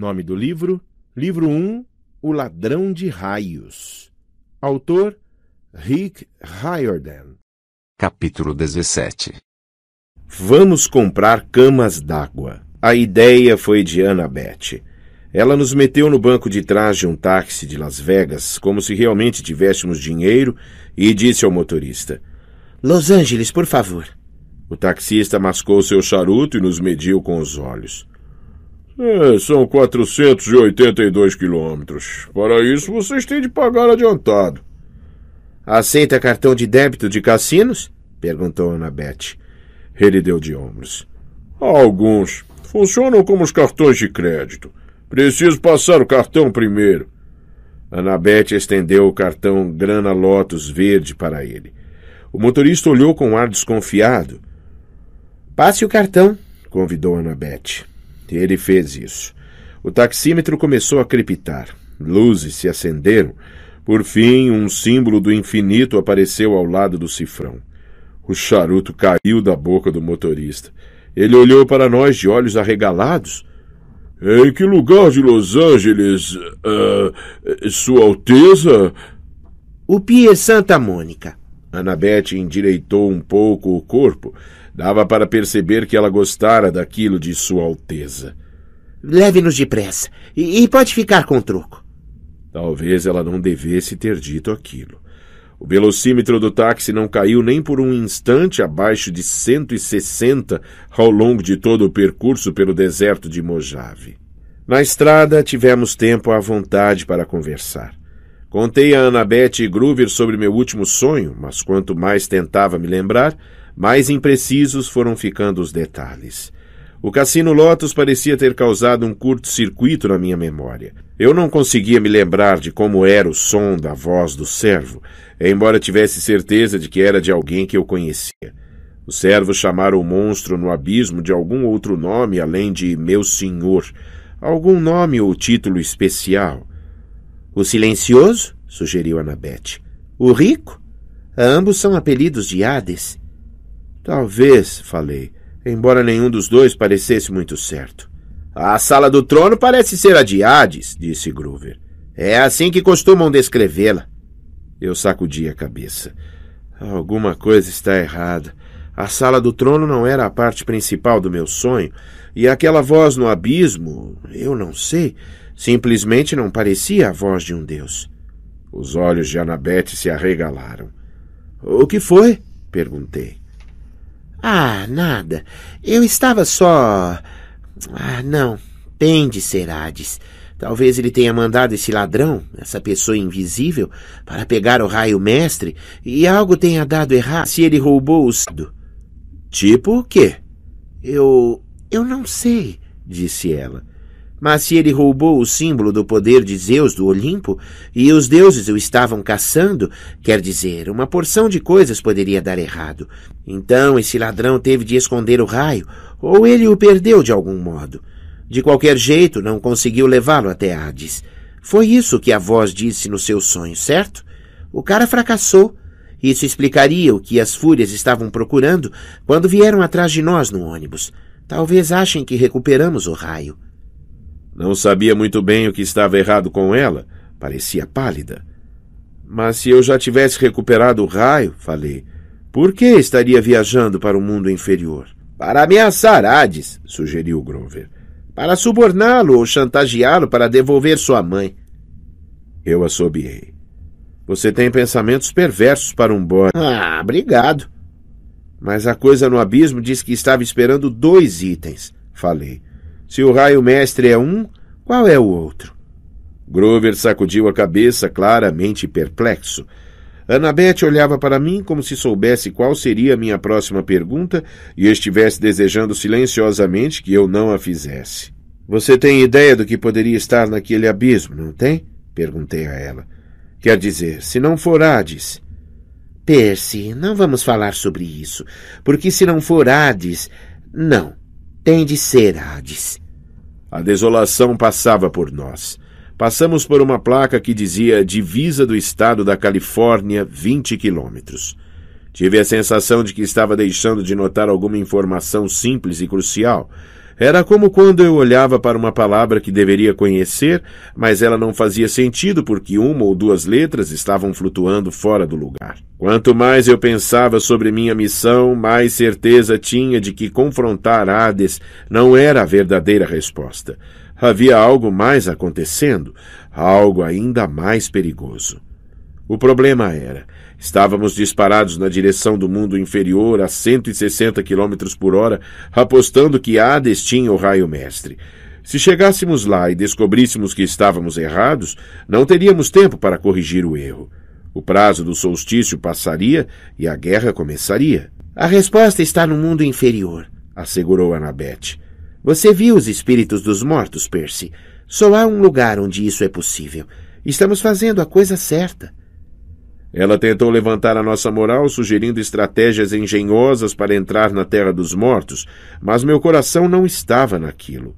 Nome do livro: Livro 1 O Ladrão de Raios. Autor: Rick Riordan. Capítulo 17 Vamos comprar camas d'água. A ideia foi de Annabeth. Ela nos meteu no banco de trás de um táxi de Las Vegas, como se realmente tivéssemos dinheiro, e disse ao motorista: Los Angeles, por favor. O taxista mascou seu charuto e nos mediu com os olhos. É, são 482 quilômetros. Para isso, vocês têm de pagar adiantado. Aceita cartão de débito de cassinos? Perguntou Anabete. Ele deu de ombros. Alguns. Funcionam como os cartões de crédito. Preciso passar o cartão primeiro. Anabete estendeu o cartão Grana Lotus verde para ele. O motorista olhou com ar desconfiado. Passe o cartão, convidou Anabete. Ele fez isso. O taxímetro começou a crepitar. Luzes se acenderam. Por fim, um símbolo do infinito apareceu ao lado do cifrão. O charuto caiu da boca do motorista. Ele olhou para nós de olhos arregalados. Em que lugar de Los Angeles, uh, Sua Alteza? O Pier Santa Mônica. Anabete endireitou um pouco o corpo Dava para perceber que ela gostara daquilo de Sua Alteza. Leve-nos depressa. E, e pode ficar com o troco. Talvez ela não devesse ter dito aquilo. O velocímetro do táxi não caiu nem por um instante abaixo de 160 ao longo de todo o percurso pelo deserto de Mojave. Na estrada, tivemos tempo à vontade para conversar. Contei a Anabete e Groover sobre meu último sonho, mas quanto mais tentava me lembrar, mais imprecisos foram ficando os detalhes. O Cassino Lotus parecia ter causado um curto-circuito na minha memória. Eu não conseguia me lembrar de como era o som da voz do servo, embora tivesse certeza de que era de alguém que eu conhecia. o servo chamara o monstro no abismo de algum outro nome além de Meu Senhor, algum nome ou título especial. O silencioso? sugeriu Anabete. O rico? Ambos são apelidos de Hades. Talvez, falei, embora nenhum dos dois parecesse muito certo. A sala do trono parece ser a de Hades, disse Grover. É assim que costumam descrevê-la. Eu sacudi a cabeça. Alguma coisa está errada. A sala do trono não era a parte principal do meu sonho, e aquela voz no abismo, eu não sei, simplesmente não parecia a voz de um deus. Os olhos de Anabete se arregalaram. O que foi? perguntei. Ah, nada. Eu estava só. Ah, não. Tem de ser Hades. Talvez ele tenha mandado esse ladrão, essa pessoa invisível, para pegar o raio mestre e algo tenha dado errado se ele roubou o. Tipo o quê? Eu. Eu não sei, disse ela. Mas se ele roubou o símbolo do poder de Zeus do Olimpo e os deuses o estavam caçando, quer dizer, uma porção de coisas poderia dar errado. Então esse ladrão teve de esconder o raio, ou ele o perdeu de algum modo. De qualquer jeito, não conseguiu levá-lo até Hades. Foi isso que a voz disse no seu sonho, certo? O cara fracassou. Isso explicaria o que as fúrias estavam procurando quando vieram atrás de nós no ônibus. Talvez achem que recuperamos o raio. Não sabia muito bem o que estava errado com ela. Parecia pálida. Mas se eu já tivesse recuperado o raio, falei, por que estaria viajando para o mundo inferior? Para ameaçar Hades, sugeriu Grover. Para suborná-lo ou chantageá-lo para devolver sua mãe. Eu assobiei. Você tem pensamentos perversos para um bode. Ah, obrigado. Mas a coisa no abismo diz que estava esperando dois itens, falei. Se o raio mestre é um, qual é o outro? Grover sacudiu a cabeça, claramente perplexo. Annabeth olhava para mim como se soubesse qual seria a minha próxima pergunta e estivesse desejando silenciosamente que eu não a fizesse. Você tem ideia do que poderia estar naquele abismo, não tem? perguntei a ela. Quer dizer, se não for Hades. Percy, não vamos falar sobre isso, porque se não for Hades. Não, tem de ser Hades. A desolação passava por nós. Passamos por uma placa que dizia Divisa do Estado da Califórnia, 20 quilômetros. Tive a sensação de que estava deixando de notar alguma informação simples e crucial, era como quando eu olhava para uma palavra que deveria conhecer, mas ela não fazia sentido porque uma ou duas letras estavam flutuando fora do lugar. Quanto mais eu pensava sobre minha missão, mais certeza tinha de que confrontar Hades não era a verdadeira resposta. Havia algo mais acontecendo, algo ainda mais perigoso. O problema era Estávamos disparados na direção do mundo inferior a 160 km por hora, apostando que Hades tinha o raio mestre. Se chegássemos lá e descobríssemos que estávamos errados, não teríamos tempo para corrigir o erro. O prazo do solstício passaria e a guerra começaria. A resposta está no mundo inferior, assegurou Anabete. Você viu os espíritos dos mortos, Percy. Só há um lugar onde isso é possível. Estamos fazendo a coisa certa. Ela tentou levantar a nossa moral sugerindo estratégias engenhosas para entrar na terra dos mortos, mas meu coração não estava naquilo.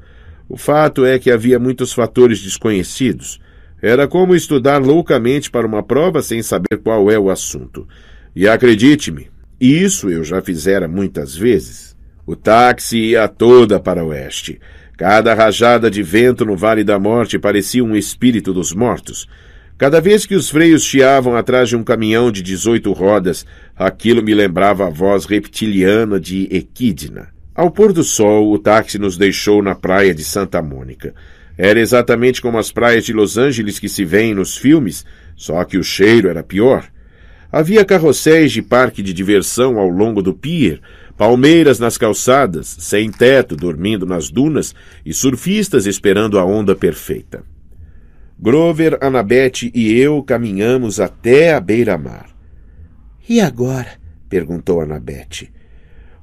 O fato é que havia muitos fatores desconhecidos. Era como estudar loucamente para uma prova sem saber qual é o assunto. E acredite-me, isso eu já fizera muitas vezes. O táxi ia toda para o oeste. Cada rajada de vento no Vale da Morte parecia um espírito dos mortos. Cada vez que os freios chiavam atrás de um caminhão de 18 rodas, aquilo me lembrava a voz reptiliana de Equidna. Ao pôr do sol, o táxi nos deixou na praia de Santa Mônica. Era exatamente como as praias de Los Angeles que se vêem nos filmes, só que o cheiro era pior. Havia carrosséis de parque de diversão ao longo do pier, palmeiras nas calçadas, sem teto dormindo nas dunas e surfistas esperando a onda perfeita. Grover, Anabete e eu caminhamos até a beira-mar. E agora? perguntou Anabete.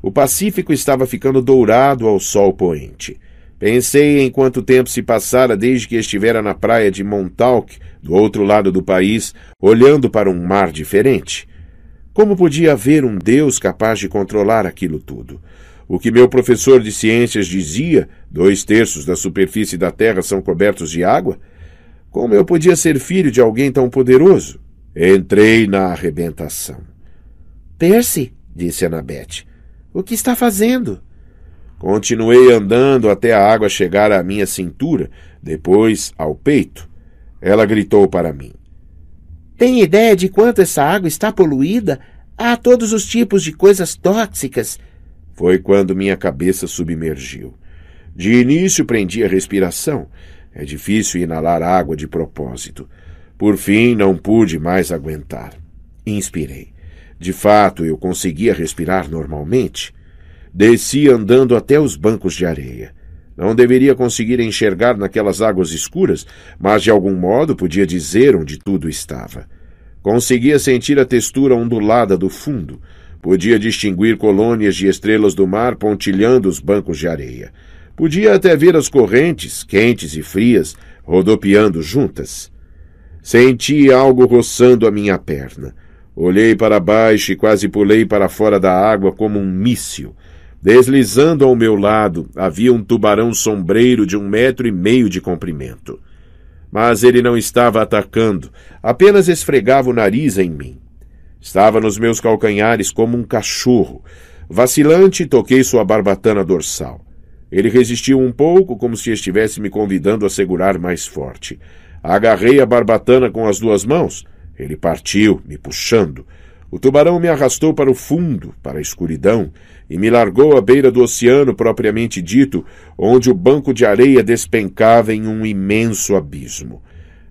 O Pacífico estava ficando dourado ao sol poente. Pensei em quanto tempo se passara desde que estivera na praia de Montauk, do outro lado do país, olhando para um mar diferente. Como podia haver um Deus capaz de controlar aquilo tudo? O que meu professor de ciências dizia, dois terços da superfície da Terra são cobertos de água, como eu podia ser filho de alguém tão poderoso? Entrei na arrebentação. Percy, disse Anabete, o que está fazendo? Continuei andando até a água chegar à minha cintura, depois ao peito. Ela gritou para mim: Tem ideia de quanto essa água está poluída? Há todos os tipos de coisas tóxicas. Foi quando minha cabeça submergiu. De início prendi a respiração, é difícil inalar água de propósito. Por fim, não pude mais aguentar. Inspirei. De fato, eu conseguia respirar normalmente. Desci andando até os bancos de areia. Não deveria conseguir enxergar naquelas águas escuras, mas de algum modo podia dizer onde tudo estava. Conseguia sentir a textura ondulada do fundo. Podia distinguir colônias de estrelas do mar pontilhando os bancos de areia. Podia até ver as correntes, quentes e frias, rodopiando juntas. Senti algo roçando a minha perna. Olhei para baixo e quase pulei para fora da água como um míssil. Deslizando ao meu lado, havia um tubarão sombreiro de um metro e meio de comprimento. Mas ele não estava atacando, apenas esfregava o nariz em mim. Estava nos meus calcanhares como um cachorro. Vacilante, toquei sua barbatana dorsal. Ele resistiu um pouco, como se estivesse me convidando a segurar mais forte. Agarrei a barbatana com as duas mãos. Ele partiu, me puxando. O tubarão me arrastou para o fundo, para a escuridão, e me largou à beira do oceano propriamente dito, onde o banco de areia despencava em um imenso abismo.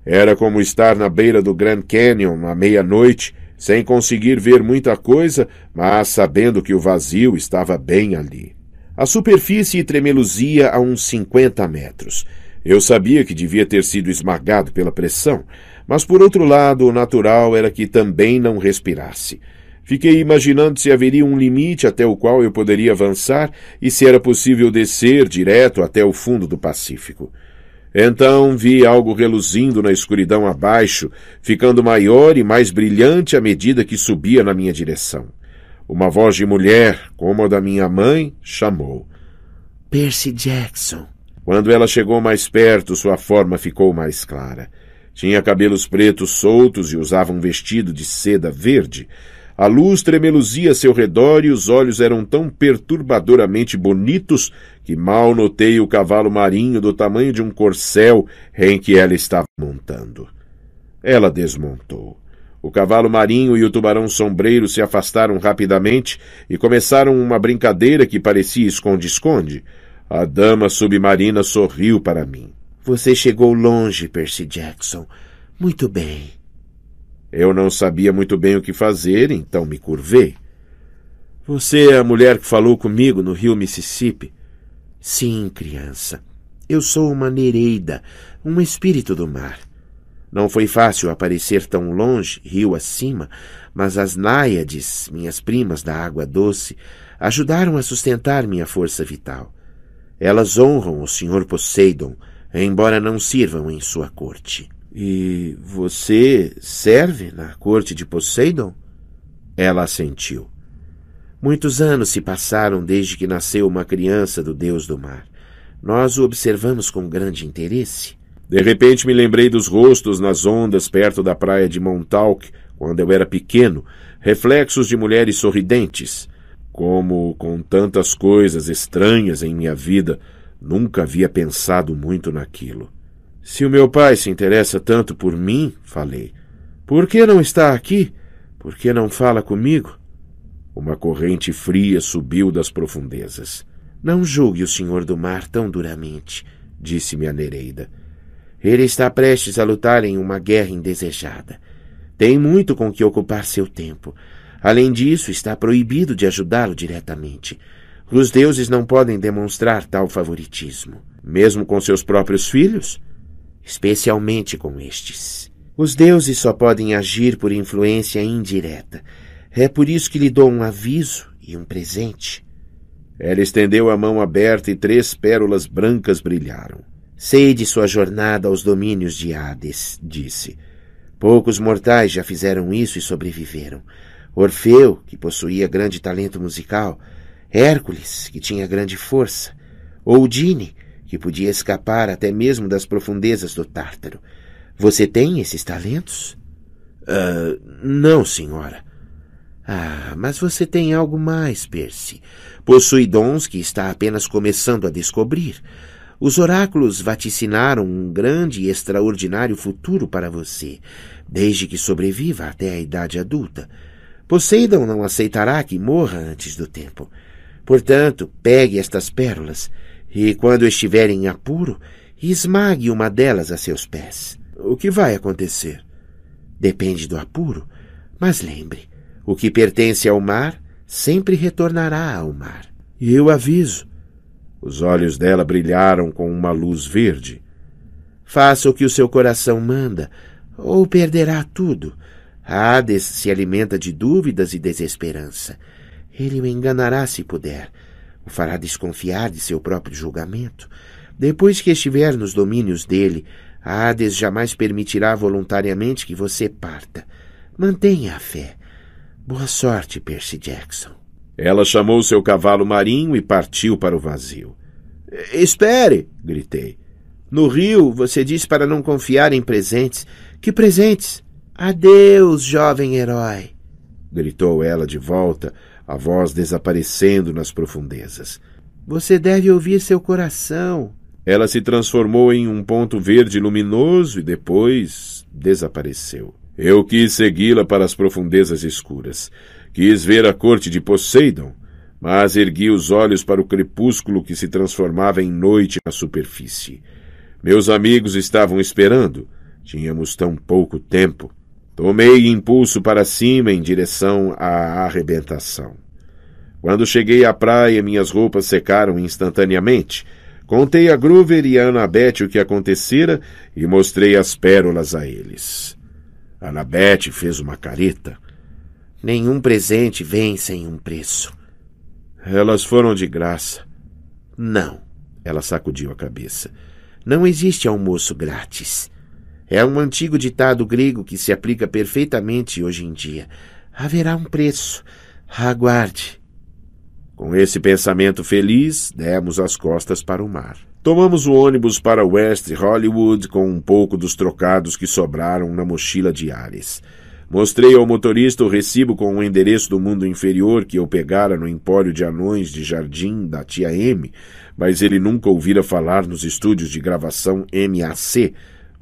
Era como estar na beira do Grand Canyon à meia-noite, sem conseguir ver muita coisa, mas sabendo que o vazio estava bem ali. A superfície tremeluzia a uns 50 metros. Eu sabia que devia ter sido esmagado pela pressão, mas por outro lado, o natural era que também não respirasse. Fiquei imaginando se haveria um limite até o qual eu poderia avançar e se era possível descer direto até o fundo do Pacífico. Então vi algo reluzindo na escuridão abaixo, ficando maior e mais brilhante à medida que subia na minha direção. Uma voz de mulher, como a da minha mãe, chamou: Percy Jackson. Quando ela chegou mais perto, sua forma ficou mais clara. Tinha cabelos pretos soltos e usava um vestido de seda verde. A luz tremeluzia a seu redor e os olhos eram tão perturbadoramente bonitos que mal notei o cavalo marinho do tamanho de um corcel em que ela estava montando. Ela desmontou. O cavalo marinho e o tubarão sombreiro se afastaram rapidamente e começaram uma brincadeira que parecia esconde-esconde. A dama submarina sorriu para mim. Você chegou longe, Percy Jackson. Muito bem. Eu não sabia muito bem o que fazer, então me curvei. Você é a mulher que falou comigo no rio Mississippi? Sim, criança. Eu sou uma nereida, um espírito do mar. Não foi fácil aparecer tão longe, rio acima, mas as náiades, minhas primas da água doce, ajudaram a sustentar minha força vital. Elas honram o Senhor Poseidon, embora não sirvam em sua corte. E você serve na corte de Poseidon? Ela assentiu. Muitos anos se passaram desde que nasceu uma criança do deus do mar. Nós o observamos com grande interesse. De repente me lembrei dos rostos nas ondas perto da praia de Montauk, quando eu era pequeno, reflexos de mulheres sorridentes. Como com tantas coisas estranhas em minha vida, nunca havia pensado muito naquilo. Se o meu pai se interessa tanto por mim, falei, por que não está aqui? Por que não fala comigo? Uma corrente fria subiu das profundezas. Não julgue o senhor do mar tão duramente, disse-me a Nereida. Ele está prestes a lutar em uma guerra indesejada. Tem muito com que ocupar seu tempo. Além disso, está proibido de ajudá-lo diretamente. Os deuses não podem demonstrar tal favoritismo, mesmo com seus próprios filhos, especialmente com estes. Os deuses só podem agir por influência indireta. É por isso que lhe dou um aviso e um presente. Ela estendeu a mão aberta e três pérolas brancas brilharam. Sei de sua jornada aos domínios de Hades, disse. Poucos mortais já fizeram isso e sobreviveram. Orfeu, que possuía grande talento musical, Hércules, que tinha grande força, Oudine, que podia escapar até mesmo das profundezas do Tártaro. Você tem esses talentos? Uh, não, senhora. Ah, mas você tem algo mais, Percy. Possui dons que está apenas começando a descobrir. Os oráculos vaticinaram um grande e extraordinário futuro para você, desde que sobreviva até a idade adulta. Poseidon não aceitará que morra antes do tempo. Portanto, pegue estas pérolas e, quando estiver em apuro, esmague uma delas a seus pés. O que vai acontecer? Depende do apuro, mas lembre: o que pertence ao mar sempre retornará ao mar. E eu aviso: os olhos dela brilharam com uma luz verde. Faça o que o seu coração manda, ou perderá tudo. Hades se alimenta de dúvidas e desesperança. Ele o enganará se puder. O fará desconfiar de seu próprio julgamento. Depois que estiver nos domínios dele, Hades jamais permitirá voluntariamente que você parta. Mantenha a fé. Boa sorte, Percy Jackson. Ela chamou seu cavalo marinho e partiu para o vazio. Espere! gritei. No rio, você diz para não confiar em presentes. Que presentes? Adeus, jovem herói! gritou ela de volta, a voz desaparecendo nas profundezas. Você deve ouvir seu coração. Ela se transformou em um ponto verde luminoso e depois desapareceu. Eu quis segui-la para as profundezas escuras. Quis ver a corte de Poseidon, mas ergui os olhos para o crepúsculo que se transformava em noite na superfície. Meus amigos estavam esperando. Tínhamos tão pouco tempo. Tomei impulso para cima em direção à arrebentação. Quando cheguei à praia, minhas roupas secaram instantaneamente. Contei a Groover e a Anabete o que acontecera e mostrei as pérolas a eles. Anabete fez uma careta. Nenhum presente vem sem um preço. Elas foram de graça. Não, ela sacudiu a cabeça. Não existe almoço grátis. É um antigo ditado grego que se aplica perfeitamente hoje em dia. Haverá um preço. Aguarde. Com esse pensamento feliz, demos as costas para o mar. Tomamos o ônibus para West Hollywood com um pouco dos trocados que sobraram na mochila de Ares. Mostrei ao motorista o recibo com o endereço do mundo inferior que eu pegara no empório de anões de jardim da tia M, mas ele nunca ouvira falar nos estúdios de gravação MAC,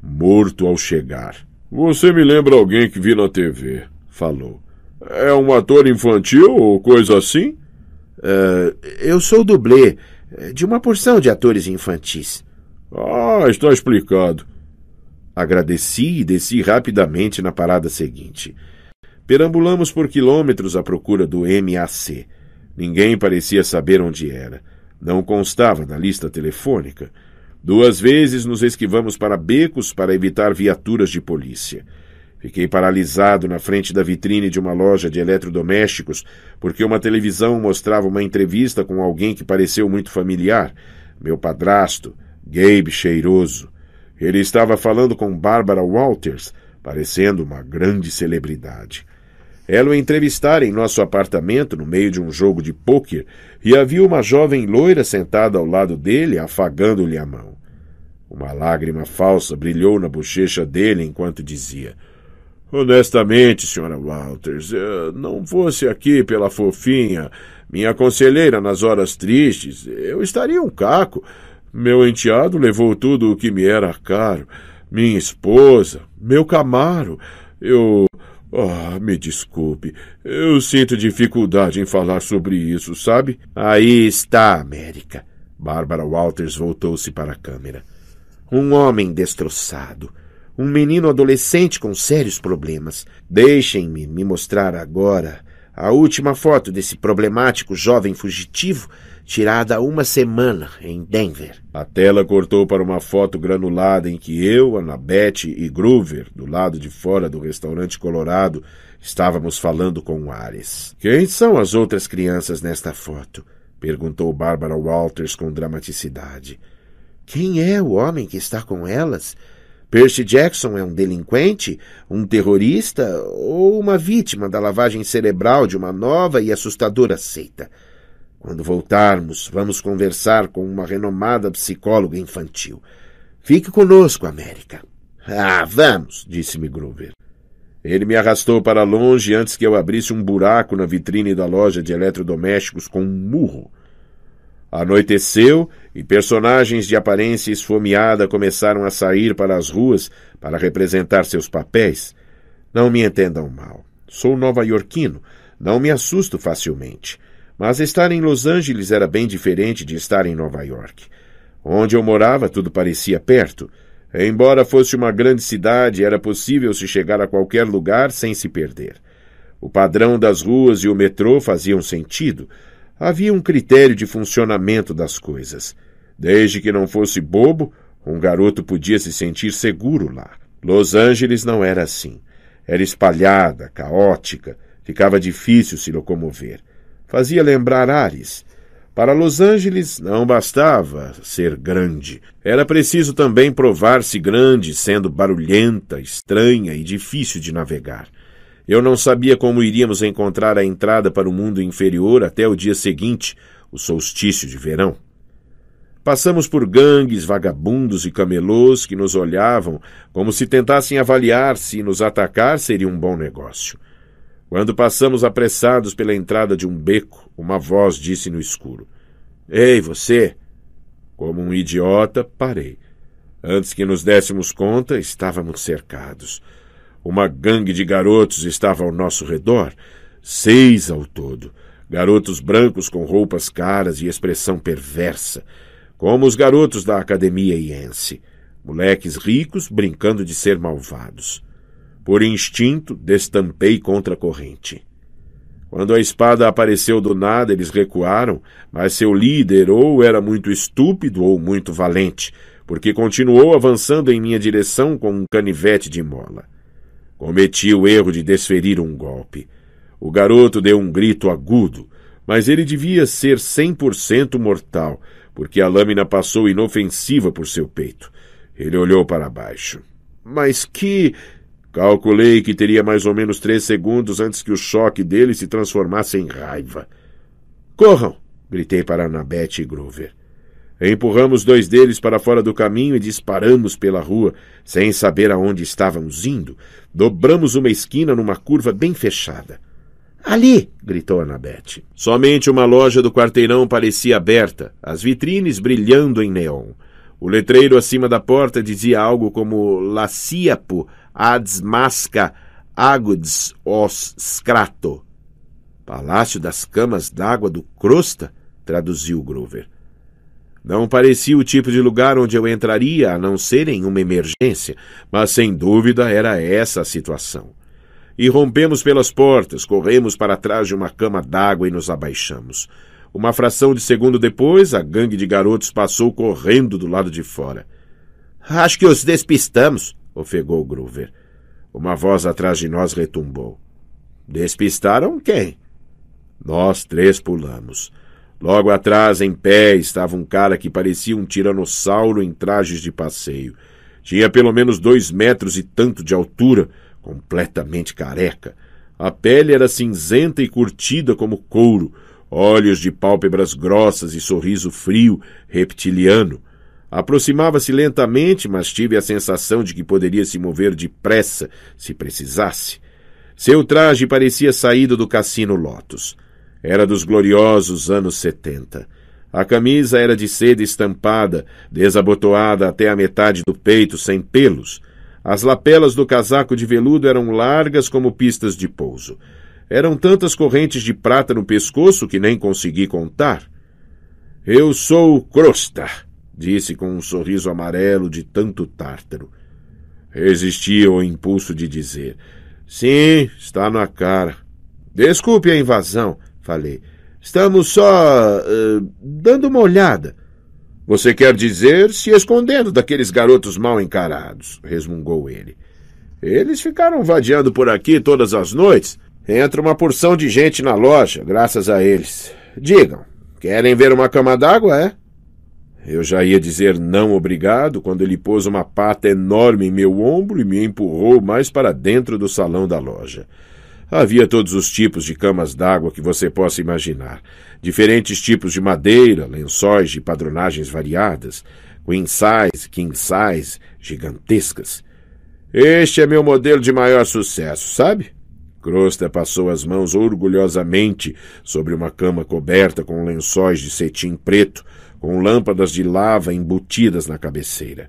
morto ao chegar. Você me lembra alguém que vi na TV, falou. É um ator infantil ou coisa assim? Uh, eu sou dublê é, de uma porção de atores infantis. Ah, está explicado. Agradeci e desci rapidamente na parada seguinte. Perambulamos por quilômetros à procura do MAC. Ninguém parecia saber onde era. Não constava na lista telefônica. Duas vezes nos esquivamos para becos para evitar viaturas de polícia. Fiquei paralisado na frente da vitrine de uma loja de eletrodomésticos porque uma televisão mostrava uma entrevista com alguém que pareceu muito familiar. Meu padrasto, Gabe Cheiroso. Ele estava falando com Barbara Walters, parecendo uma grande celebridade. Ela o entrevistara em nosso apartamento no meio de um jogo de pôquer e havia uma jovem loira sentada ao lado dele, afagando-lhe a mão. Uma lágrima falsa brilhou na bochecha dele enquanto dizia: Honestamente, senhora Walters, eh, não fosse aqui pela fofinha, minha conselheira nas horas tristes, eu estaria um caco. Meu enteado levou tudo o que me era caro, minha esposa, meu camaro. Eu. Oh, me desculpe. Eu sinto dificuldade em falar sobre isso, sabe? Aí está, América. Bárbara Walters voltou-se para a câmera. Um homem destroçado. Um menino adolescente com sérios problemas. Deixem-me me mostrar agora a última foto desse problemático jovem fugitivo, tirada há uma semana em Denver. A tela cortou para uma foto granulada em que eu, Anabete e Groover, do lado de fora do restaurante Colorado, estávamos falando com Ares. Quem são as outras crianças nesta foto? perguntou Barbara Walters com dramaticidade. Quem é o homem que está com elas? Percy Jackson é um delinquente, um terrorista ou uma vítima da lavagem cerebral de uma nova e assustadora seita. Quando voltarmos, vamos conversar com uma renomada psicóloga infantil. Fique conosco, América. Ah, vamos, disse-me Grover. Ele me arrastou para longe antes que eu abrisse um buraco na vitrine da loja de eletrodomésticos com um murro. Anoiteceu e personagens de aparência esfomeada começaram a sair para as ruas para representar seus papéis. Não me entendam mal. Sou nova-iorquino, não me assusto facilmente. Mas estar em Los Angeles era bem diferente de estar em Nova York. Onde eu morava, tudo parecia perto. Embora fosse uma grande cidade, era possível se chegar a qualquer lugar sem se perder. O padrão das ruas e o metrô faziam sentido havia um critério de funcionamento das coisas. Desde que não fosse bobo, um garoto podia se sentir seguro lá. Los Angeles não era assim. Era espalhada, caótica, ficava difícil se locomover. Fazia lembrar Ares. Para Los Angeles não bastava ser grande. Era preciso também provar-se grande, sendo barulhenta, estranha e difícil de navegar. Eu não sabia como iríamos encontrar a entrada para o mundo inferior até o dia seguinte, o solstício de verão. Passamos por gangues, vagabundos e camelôs que nos olhavam como se tentassem avaliar se nos atacar seria um bom negócio. Quando passamos apressados pela entrada de um beco, uma voz disse no escuro: Ei, você! Como um idiota, parei. Antes que nos dessemos conta, estávamos cercados. Uma gangue de garotos estava ao nosso redor, seis ao todo, garotos brancos com roupas caras e expressão perversa, como os garotos da academia iense, moleques ricos brincando de ser malvados. Por instinto, destampei contra a corrente. Quando a espada apareceu do nada, eles recuaram, mas seu líder ou era muito estúpido ou muito valente, porque continuou avançando em minha direção com um canivete de mola. Cometi o erro de desferir um golpe. O garoto deu um grito agudo, mas ele devia ser cem por cento mortal, porque a lâmina passou inofensiva por seu peito. Ele olhou para baixo. Mas que. Calculei que teria mais ou menos três segundos antes que o choque dele se transformasse em raiva. Corram! gritei para Anabete e Grover. Empurramos dois deles para fora do caminho e disparamos pela rua, sem saber aonde estávamos indo. Dobramos uma esquina numa curva bem fechada. Ali! gritou Anabete. Somente uma loja do quarteirão parecia aberta, as vitrines brilhando em neon. O letreiro acima da porta dizia algo como Laciapo ads masca aguds os scrato. Palácio das Camas d'Água do Crosta, traduziu Grover. Não parecia o tipo de lugar onde eu entraria a não ser em uma emergência, mas sem dúvida era essa a situação. E rompemos pelas portas, corremos para trás de uma cama d'água e nos abaixamos. Uma fração de segundo depois, a gangue de garotos passou correndo do lado de fora. Acho que os despistamos, ofegou Groover. Uma voz atrás de nós retumbou. Despistaram quem? Nós três pulamos. Logo atrás, em pé, estava um cara que parecia um tiranossauro em trajes de passeio. Tinha pelo menos dois metros e tanto de altura, completamente careca. A pele era cinzenta e curtida como couro, olhos de pálpebras grossas e sorriso frio, reptiliano. Aproximava-se lentamente, mas tive a sensação de que poderia se mover depressa, se precisasse. Seu traje parecia saído do cassino Lotus. Era dos gloriosos anos 70. A camisa era de seda estampada, desabotoada até a metade do peito, sem pelos. As lapelas do casaco de veludo eram largas como pistas de pouso. Eram tantas correntes de prata no pescoço que nem consegui contar. Eu sou o Crosta, disse com um sorriso amarelo de tanto tártaro. Resistia ao impulso de dizer: Sim, está na cara. Desculpe a invasão falei. Estamos só uh, dando uma olhada. Você quer dizer se escondendo daqueles garotos mal encarados, resmungou ele. Eles ficaram vadiando por aqui todas as noites. Entra uma porção de gente na loja, graças a eles. Digam, querem ver uma cama d'água, é? Eu já ia dizer não obrigado quando ele pôs uma pata enorme em meu ombro e me empurrou mais para dentro do salão da loja. Havia todos os tipos de camas d'água que você possa imaginar, diferentes tipos de madeira, lençóis de padronagens variadas, queen size, king size, gigantescas. Este é meu modelo de maior sucesso, sabe? Crosta passou as mãos orgulhosamente sobre uma cama coberta com lençóis de cetim preto, com lâmpadas de lava embutidas na cabeceira.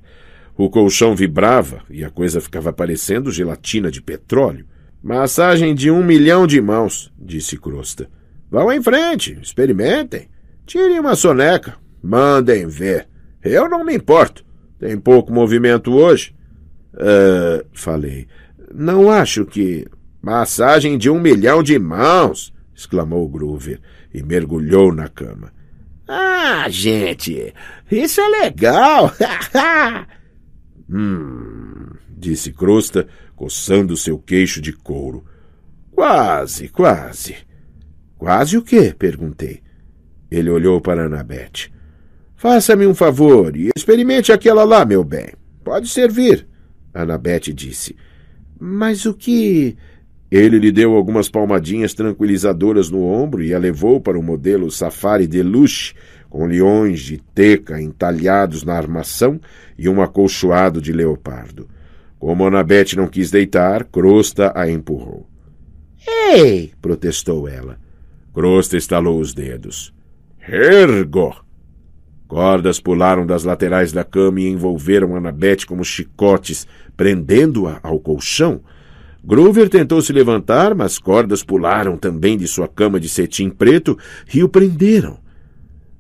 O colchão vibrava e a coisa ficava parecendo gelatina de petróleo. Massagem de um milhão de mãos, disse Crosta. Vão em frente, experimentem. Tirem uma soneca, mandem ver. Eu não me importo. Tem pouco movimento hoje. Uh, falei. Não acho que. Massagem de um milhão de mãos! exclamou Groover e mergulhou na cama. Ah, gente, isso é legal! hum, disse Crosta, coçando seu queixo de couro. Quase, quase. Quase o quê? perguntei. Ele olhou para Anabete. Faça-me um favor e experimente aquela lá, meu bem. Pode servir, Anabete disse. Mas o que. Ele lhe deu algumas palmadinhas tranquilizadoras no ombro e a levou para o modelo Safari Deluxe, com leões de teca entalhados na armação e um acolchoado de leopardo. Como Anabete não quis deitar, Crosta a empurrou. Ei! protestou ela. Crosta estalou os dedos. Ergo! Cordas pularam das laterais da cama e envolveram Anabete como chicotes, prendendo-a ao colchão. Grover tentou se levantar, mas cordas pularam também de sua cama de cetim preto e o prenderam.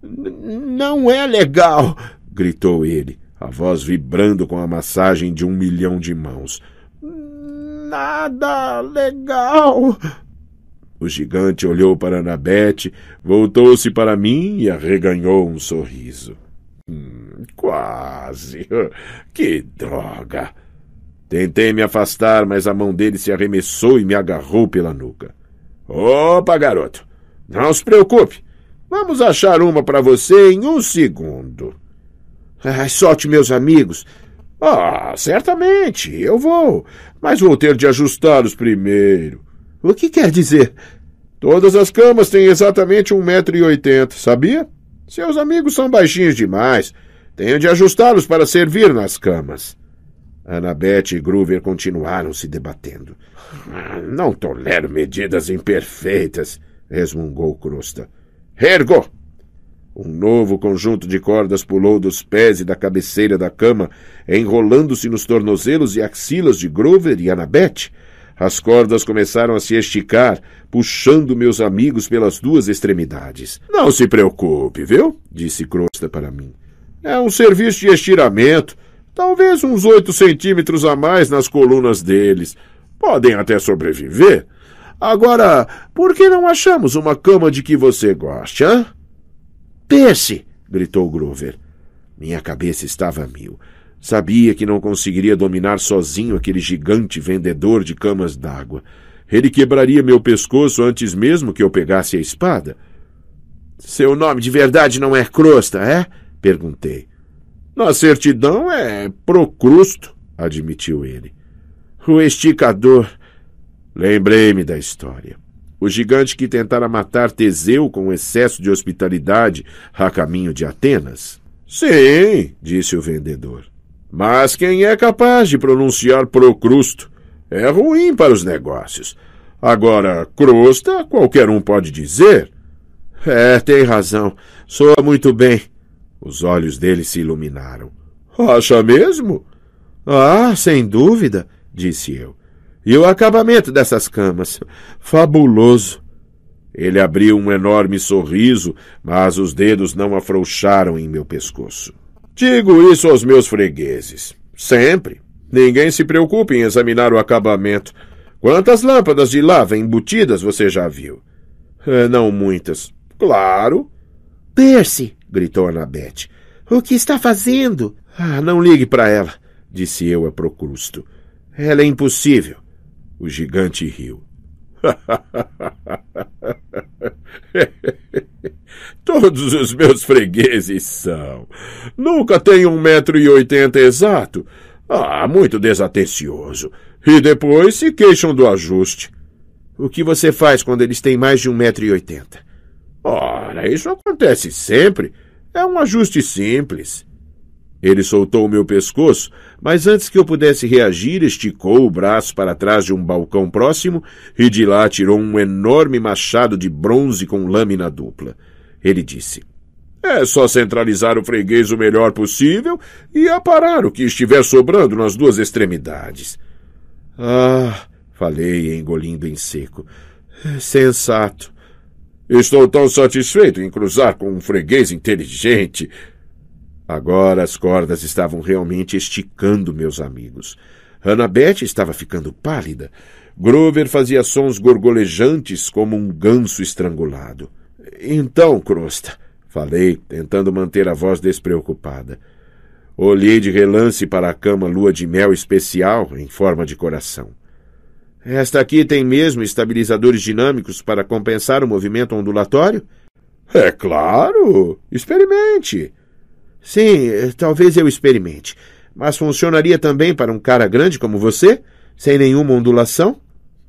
Não é legal! gritou ele a voz vibrando com a massagem de um milhão de mãos. Nada legal! O gigante olhou para Anabete, voltou-se para mim e arreganhou um sorriso. Hum, quase! Que droga! Tentei me afastar, mas a mão dele se arremessou e me agarrou pela nuca. Opa, garoto! Não se preocupe! Vamos achar uma para você em um segundo. Ah, solte meus amigos. Ah, certamente, eu vou. Mas vou ter de ajustá-los primeiro. O que quer dizer? Todas as camas têm exatamente um metro e oitenta, sabia? Seus amigos são baixinhos demais. Tenho de ajustá-los para servir nas camas. Anabete e Groover continuaram se debatendo. Ah, não tolero medidas imperfeitas, resmungou Crosta. Ergo! Um novo conjunto de cordas pulou dos pés e da cabeceira da cama, enrolando-se nos tornozelos e axilas de Grover e Anabete. As cordas começaram a se esticar, puxando meus amigos pelas duas extremidades. Não se preocupe, viu? disse Crosta para mim. É um serviço de estiramento, talvez uns oito centímetros a mais nas colunas deles. Podem até sobreviver. Agora, por que não achamos uma cama de que você goste, hã? Percy! gritou Grover. Minha cabeça estava a mil. Sabia que não conseguiria dominar sozinho aquele gigante vendedor de camas d'água. Ele quebraria meu pescoço antes mesmo que eu pegasse a espada. Seu nome de verdade não é Crosta, é? perguntei. Na certidão é Procrusto, admitiu ele. O esticador. Lembrei-me da história. O gigante que tentara matar Teseu com excesso de hospitalidade a caminho de Atenas? Sim, disse o vendedor. Mas quem é capaz de pronunciar Procrusto? É ruim para os negócios. Agora, crosta, qualquer um pode dizer. É, tem razão. Soa muito bem. Os olhos dele se iluminaram. Acha mesmo? Ah, sem dúvida, disse eu. E o acabamento dessas camas? Fabuloso! Ele abriu um enorme sorriso, mas os dedos não afrouxaram em meu pescoço. Digo isso aos meus fregueses. Sempre. Ninguém se preocupe em examinar o acabamento. Quantas lâmpadas de lava embutidas você já viu? É, não muitas. Claro. Percy! gritou Anabete. O que está fazendo? Ah, não ligue para ela, disse eu a Procrusto. Ela é impossível. O gigante riu. Todos os meus fregueses são. Nunca tem um metro e oitenta exato. Ah, muito desatencioso. E depois se queixam do ajuste. O que você faz quando eles têm mais de um metro e oitenta? Ora, isso acontece sempre. É um ajuste simples. Ele soltou o meu pescoço, mas antes que eu pudesse reagir, esticou o braço para trás de um balcão próximo e de lá tirou um enorme machado de bronze com lâmina dupla. Ele disse: É só centralizar o freguês o melhor possível e aparar o que estiver sobrando nas duas extremidades. Ah, falei, engolindo em seco. É sensato. Estou tão satisfeito em cruzar com um freguês inteligente. Agora as cordas estavam realmente esticando meus amigos. Annabeth estava ficando pálida. Grover fazia sons gorgolejantes como um ganso estrangulado. Então, Crosta, falei, tentando manter a voz despreocupada. Olhei de relance para a cama lua de mel especial em forma de coração. Esta aqui tem mesmo estabilizadores dinâmicos para compensar o movimento ondulatório? É claro! Experimente! Sim, eh, talvez eu experimente. Mas funcionaria também para um cara grande como você? Sem nenhuma ondulação?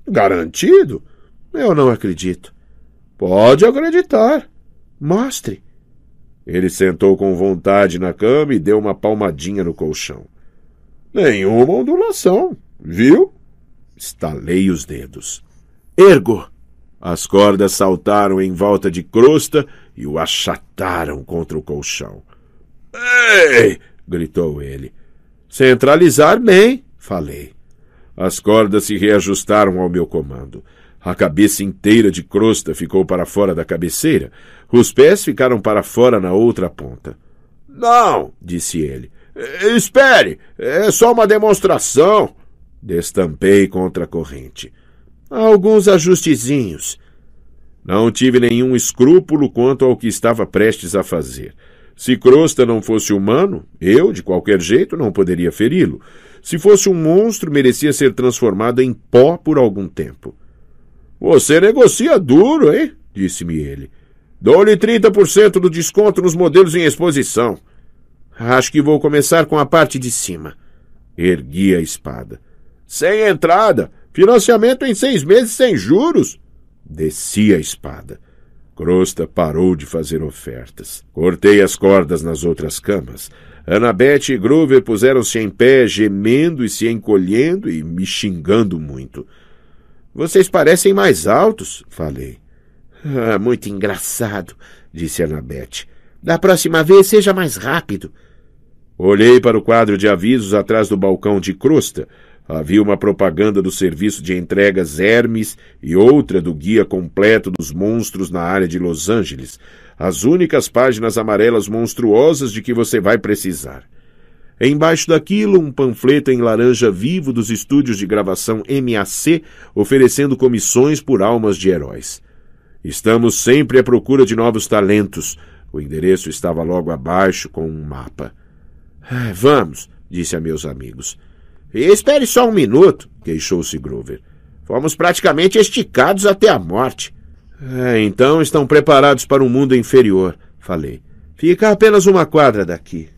Garantido? Eu não acredito. Pode acreditar. Mostre. Ele sentou com vontade na cama e deu uma palmadinha no colchão. Nenhuma ondulação, viu? Estalei os dedos. Ergo! As cordas saltaram em volta de crosta e o achataram contra o colchão. Ei! gritou ele. Centralizar bem, falei. As cordas se reajustaram ao meu comando. A cabeça inteira de crosta ficou para fora da cabeceira. Os pés ficaram para fora na outra ponta. Não, disse ele. Eh, espere, é só uma demonstração. Destampei contra a corrente. alguns ajustezinhos. Não tive nenhum escrúpulo quanto ao que estava prestes a fazer. Se Crosta não fosse humano, eu, de qualquer jeito, não poderia feri-lo. Se fosse um monstro, merecia ser transformado em pó por algum tempo. Você negocia duro, hein? disse-me ele. Dou-lhe 30% do desconto nos modelos em exposição. Acho que vou começar com a parte de cima. Ergui a espada. Sem entrada! Financiamento em seis meses sem juros! Desci a espada. Crosta parou de fazer ofertas. Cortei as cordas nas outras camas. Anabete e Grover puseram-se em pé, gemendo e se encolhendo e me xingando muito. Vocês parecem mais altos, falei. Ah, muito engraçado, disse Anabete. Da próxima vez seja mais rápido. Olhei para o quadro de avisos atrás do balcão de crosta Havia uma propaganda do serviço de entregas Hermes e outra do Guia Completo dos Monstros na área de Los Angeles, as únicas páginas amarelas monstruosas de que você vai precisar. Embaixo daquilo, um panfleto em laranja vivo dos estúdios de gravação MAC oferecendo comissões por almas de heróis. Estamos sempre à procura de novos talentos. O endereço estava logo abaixo com um mapa. Ah, vamos, disse a meus amigos espere só um minuto, queixou-se Grover. Fomos praticamente esticados até a morte. É, então estão preparados para um mundo inferior, falei. Fica apenas uma quadra daqui.